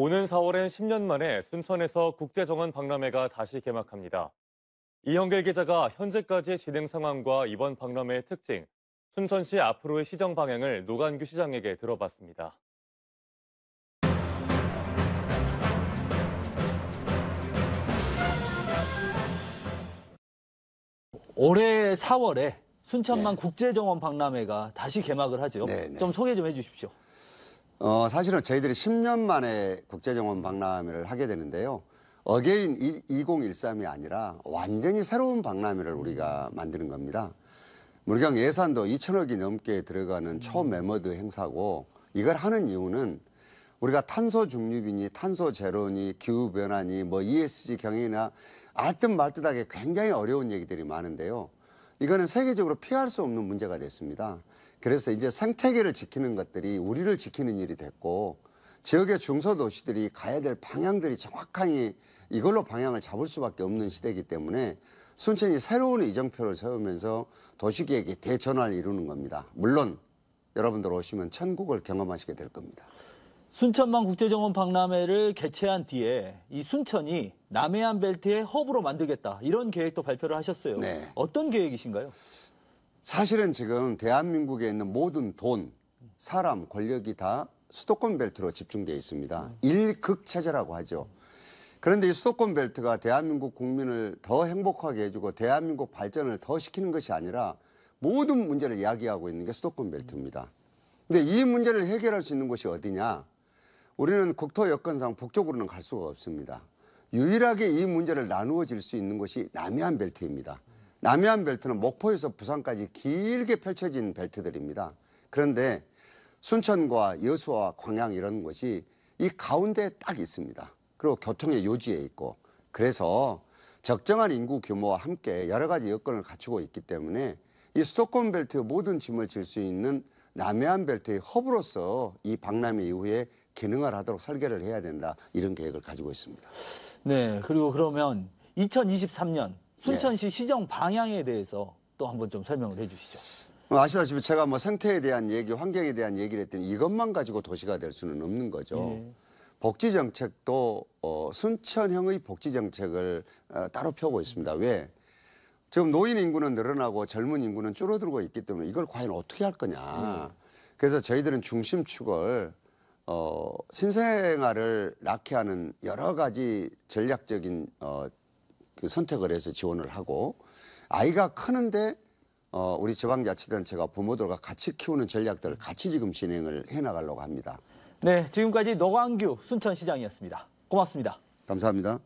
오는 4월엔 10년 만에 순천에서 국제정원 박람회가 다시 개막합니다. 이형길 기자가 현재까지 진행 상황과 이번 박람회의 특징, 순천시 앞으로의 시정 방향을 노관규 시장에게 들어봤습니다. 올해 4월에 순천만 네. 국제정원 박람회가 다시 개막을 하죠. 네, 네. 좀 소개 좀 해주십시오. 어, 사실은 저희들이 10년 만에 국제정원 박람회를 하게 되는데요. 어게인 2013이 아니라 완전히 새로운 박람회를 우리가 만드는 겁니다. 물경 예산도 2천억이 넘게 들어가는 초메머드 음. 행사고 이걸 하는 이유는 우리가 탄소 중립이니 탄소 제로니 기후 변화니 뭐 ESG 경영이나 알 듯 말듯하게 굉장히 어려운 얘기들이 많은데요. 이거는 세계적으로 피할 수 없는 문제가 됐습니다. 그래서 이제 생태계를 지키는 것들이 우리를 지키는 일이 됐고 지역의 중소도시들이 가야 될 방향들이 정확하게 이걸로 방향을 잡을 수밖에 없는 시대이기 때문에 순천이 새로운 이정표를 세우면서 도시계획의 대전환을 이루는 겁니다. 물론 여러분들 오시면 천국을 경험하시게 될 겁니다. 순천만 국제정원 박람회를 개최한 뒤에 이 순천이 남해안 벨트의 허브로 만들겠다 이런 계획도 발표를 하셨어요. 네. 어떤 계획이신가요? 사실은 지금 대한민국에 있는 모든 돈, 사람, 권력이 다 수도권 벨트로 집중되어 있습니다. 일극체제라고 하죠. 그런데 이 수도권 벨트가 대한민국 국민을 더 행복하게 해주고 대한민국 발전을 더 시키는 것이 아니라 모든 문제를 이야기하고 있는 게 수도권 벨트입니다. 근데 이 문제를 해결할 수 있는 곳이 어디냐? 우리는 국토 여건상 북쪽으로는 갈 수가 없습니다. 유일하게 이 문제를 나누어질 수 있는 곳이 남해안 벨트입니다. 남해안 벨트는 목포에서 부산까지 길게 펼쳐진 벨트들입니다. 그런데 순천과 여수와 광양 이런 곳이 이 가운데 딱 있습니다. 그리고 교통의 요지에 있고 그래서 적정한 인구 규모와 함께 여러 가지 여건을 갖추고 있기 때문에 이 수도권 벨트의 모든 짐을 질 수 있는 남해안 벨트의 허브로서 이 박람회 이후에 기능을 하도록 설계를 해야 된다 이런 계획을 가지고 있습니다. 네, 그리고 그러면 2023년 순천시 예. 시정 방향에 대해서 또 한 번 좀 설명을 해주시죠. 어, 아시다시피 제가 뭐 생태에 대한 얘기, 환경에 대한 얘기를 했더니 이것만 가지고 도시가 될 수는 없는 거죠. 예. 복지 정책도 어, 순천형의 복지 정책을 어, 따로 펴고 있습니다. 왜? 지금 노인 인구는 늘어나고 젊은 인구는 줄어들고 있기 때문에 이걸 과연 어떻게 할 거냐. 음. 그래서 저희들은 중심축을 어, 신생아를 낳게 하는 여러 가지 전략적인 어, 그 선택을 해서 지원을 하고 아이가 크는데 어, 우리 지방자치단체가 부모들과 같이 키우는 전략들을 같이 지금 진행을 해나가려고 합니다. 네, 지금까지 노광규 순천시장이었습니다. 고맙습니다. 감사합니다.